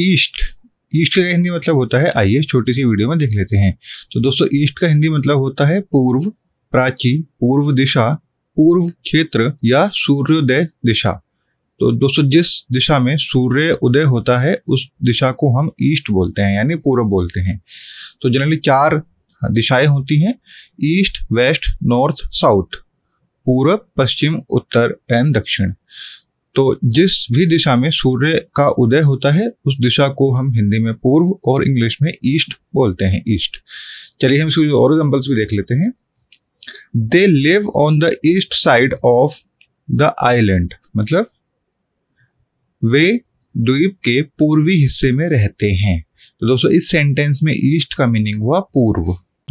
east east का हिंदी मतलब होता है आइए छोटी सी वीडियो में देख लेते हैं तो दोस्तों ईस्ट का हिंदी मतलब होता है पूर्व प्राची पूर्व दिशा पूर्व क्षेत्र या सूर्योदय दिशा तो दोस्तों जिस दिशा में सूर्य उदय होता है उस दिशा को हम ईस्ट बोलते हैं यानी पूर्व बोलते हैं तो जनरली चार दिशाएं होती हैं ईस्ट वेस्ट नॉर्थ साउथ पूर्व पश्चिम उत्तर एंड दक्षिण तो जिस भी दिशा में सूर्य का उदय होता है उस दिशा को हम हिंदी में पूर्व और इंग्लिश में ईस्ट बोलते हैं ईस्ट चलिए हम इसको और एग्जाम्पल्स भी देख लेते हैं they live on the east side of the island मतलब वे द्वीप के पूर्वी हिस्से में रहते हैं तो दोस्तों इस सेंटेंस में ईस्ट का मीनिंग हुआ पूर्व